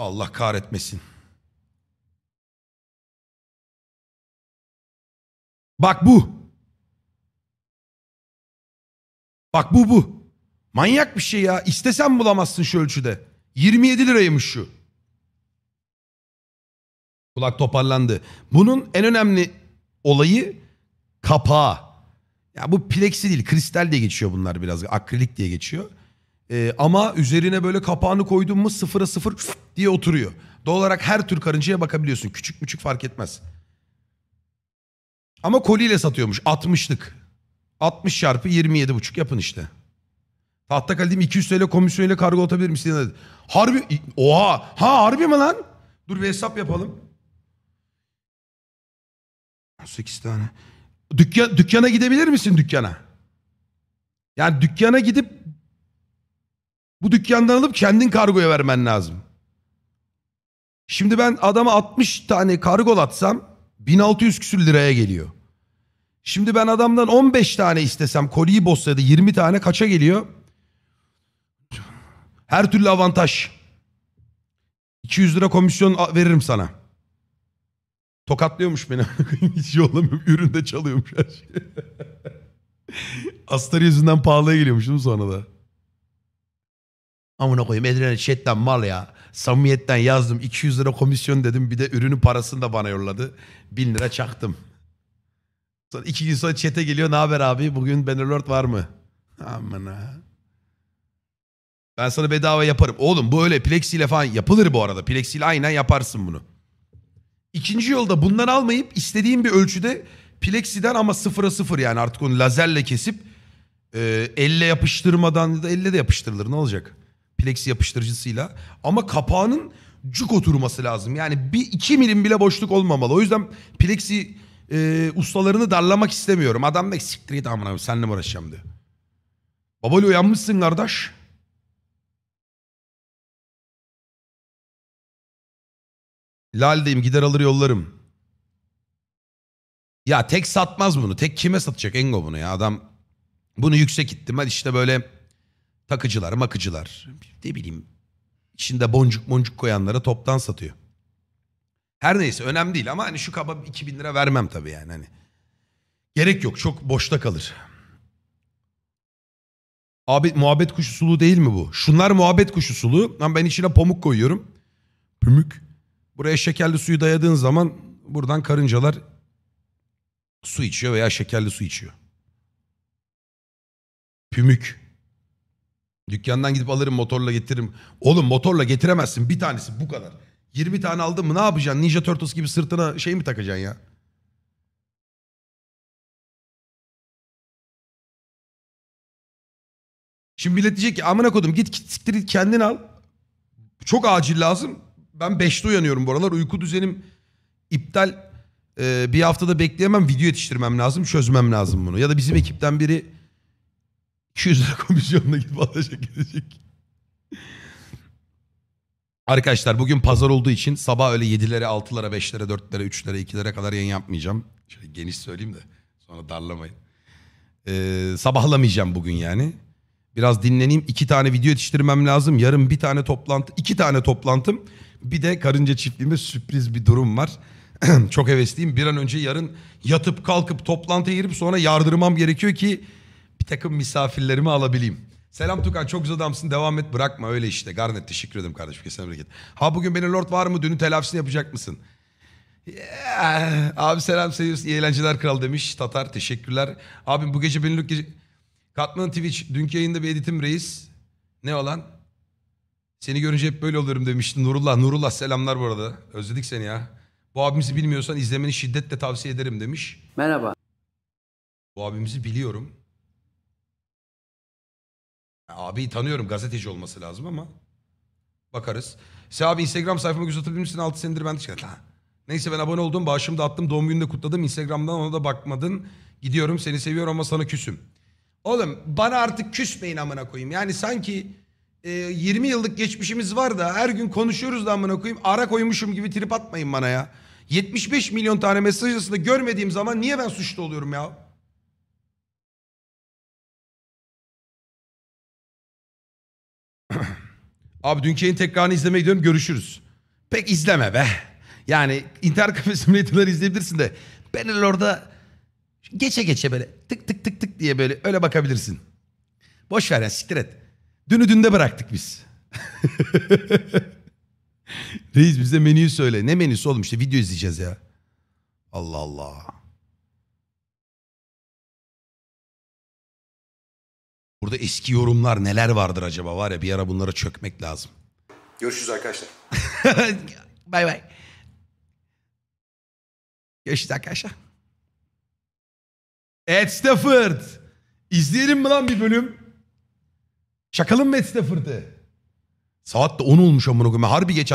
Allah kahretmesin. Bak bu. Bak bu bu. Manyak bir şey ya. İstesen bulamazsın şu ölçüde. 27 liraymış şu. Kulak toparlandı. Bunun en önemli olayı kapağı. Ya bu plexi değil kristal diye geçiyor bunlar biraz. Akrilik diye geçiyor. Ee, ama üzerine böyle kapağını koydun mu sıfıra sıfır diye oturuyor. Doğal olarak her tür karıncaya bakabiliyorsun. Küçük küçük fark etmez. Ama koliyle satıyormuş 60'lık. 60 çarpı 27 buçuk yapın işte. Tahta kalidim 200 TL komisyonuyla kargo atabilirim istediğin Harbi oha ha harbi mi lan? Dur bir hesap yapalım. 8 tane. Dükkan, dükkana gidebilir misin dükkana? Yani dükkana gidip bu dükkandan alıp kendin kargoya vermen lazım. Şimdi ben adama 60 tane kargolatsam 1600 küsür liraya geliyor. Şimdi ben adamdan 15 tane istesem koliyi bozsaydı 20 tane kaça geliyor? Her türlü avantaj. 200 lira komisyon veririm sana. Tokatlıyormuş beni. Hiç şey olamıyorum. Üründe çalıyormuş her şey. Astar yüzünden pahalıya geliyormuş değil mi sonra da? Amına koyayım Edirne chatten mal ya. Samimiyetten yazdım 200 lira komisyon dedim bir de ürünü parasını da bana yolladı. 1000 lira çaktım. Sonra iki gün sonra çete geliyor ne haber abi bugün Bannerlord var mı? Amına. Ben sana bedava yaparım. Oğlum bu öyle plexi ile falan yapılır bu arada. plexi ile aynen yaparsın bunu. İkinci yolda bundan almayıp istediğim bir ölçüde plexiden ama sıfıra sıfır yani artık onu lazerle kesip e, elle yapıştırmadan da elle de yapıştırılır ne olacak? plexi yapıştırıcısıyla. Ama kapağının cuk oturması lazım. Yani bir iki milim bile boşluk olmamalı. O yüzden plexi e, ustalarını darlamak istemiyorum. Adam da e, siktir git amına senle mi uğraşacağım diyor. Babayla uyanmışsın kardeş. diyeyim gider alır yollarım. Ya tek satmaz bunu. Tek kime satacak Engo bunu ya adam. Bunu yüksek ihtimal işte böyle Takıcılar, makıcılar. Ne bileyim. İçinde boncuk boncuk koyanlara toptan satıyor. Her neyse önemli değil ama hani şu kaba 2000 lira vermem tabii yani hani. Gerek yok çok boşta kalır. Abi muhabbet kuşu sulu değil mi bu? Şunlar muhabbet kuşu sulu. Ben ben içine pamuk koyuyorum. Pümük. Buraya şekerli suyu dayadığın zaman buradan karıncalar su içiyor veya şekerli su içiyor. Pümük. Dükkandan gidip alırım motorla getiririm. Oğlum motorla getiremezsin bir tanesi bu kadar. 20 tane aldın mı ne yapacaksın? Ninja Turtles gibi sırtına şey mi takacaksın ya? Şimdi millet diyecek ki amına kodum git, git siktir git kendin al. Çok acil lazım. Ben 5'te uyanıyorum bu aralar. Uyku düzenim iptal. Ee, bir haftada bekleyemem. Video yetiştirmem lazım. Çözmem lazım bunu. Ya da bizim ekipten biri 200 lira komisyonla gidip alacak gidecek. Arkadaşlar bugün pazar olduğu için sabah öyle 7'lere, 6'lara, 5'lere, 4'lere, 3'lere, 2'lere kadar yayın yapmayacağım. Şöyle geniş söyleyeyim de sonra darlamayın. Ee, sabahlamayacağım bugün yani. Biraz dinleneyim. iki tane video yetiştirmem lazım. Yarın bir tane toplantı, iki tane toplantım. Bir de karınca çiftliğime sürpriz bir durum var. Çok hevesliyim. Bir an önce yarın yatıp kalkıp toplantıya girip sonra yardırmam gerekiyor ki bir takım misafirlerimi alabileyim. Selam Tukan çok güzel adamsın devam et bırakma öyle işte. Garnet teşekkür ederim kardeşim kesene bereket. Ha bugün benim lord var mı dünün telafisini yapacak mısın? Yeah. Abi selam seviyorsun iyi eğlenceler kral demiş Tatar teşekkürler. Abim bu gece benimlik gece... Katman Twitch dünkü yayında bir editim reis. Ne olan? Seni görünce hep böyle olurum demiştin Nurullah. Nurullah selamlar bu arada. Özledik seni ya. Bu abimizi bilmiyorsan izlemeni şiddetle tavsiye ederim demiş. Merhaba. Bu abimizi biliyorum. Abi tanıyorum gazeteci olması lazım ama bakarız. Se abi Instagram sayfama göz atabilir misin? 6 senedir ben de Neyse ben abone oldum. Bağışımı da attım. Doğum gününü kutladım. Instagram'dan ona da bakmadın. Gidiyorum seni seviyorum ama sana küsüm. Oğlum bana artık küsmeyin amına koyayım. Yani sanki e, 20 yıllık geçmişimiz var da her gün konuşuyoruz da amına koyayım. Ara koymuşum gibi trip atmayın bana ya. 75 milyon tane mesaj arasında görmediğim zaman niye ben suçlu oluyorum ya? Abi dünkü yayın tekrarını izlemeye gidiyorum görüşürüz. Pek izleme be. Yani internet kafe simülatörleri izleyebilirsin de. Ben orada geçe geçe böyle tık tık tık tık diye böyle öyle bakabilirsin. Boş ver ya siktir et. Dünü dünde bıraktık biz. Reis bize menüyü söyle. Ne menüsü oğlum işte video izleyeceğiz ya. Allah Allah. burada eski yorumlar neler vardır acaba var ya bir ara bunlara çökmek lazım. Görüşürüz arkadaşlar. bay bay. Görüşürüz arkadaşlar. Ed Stafford. İzleyelim mi lan bir bölüm? Şakalım mı Ed Stafford'ı? Saat de 10 olmuş amına koyayım. Harbi geç.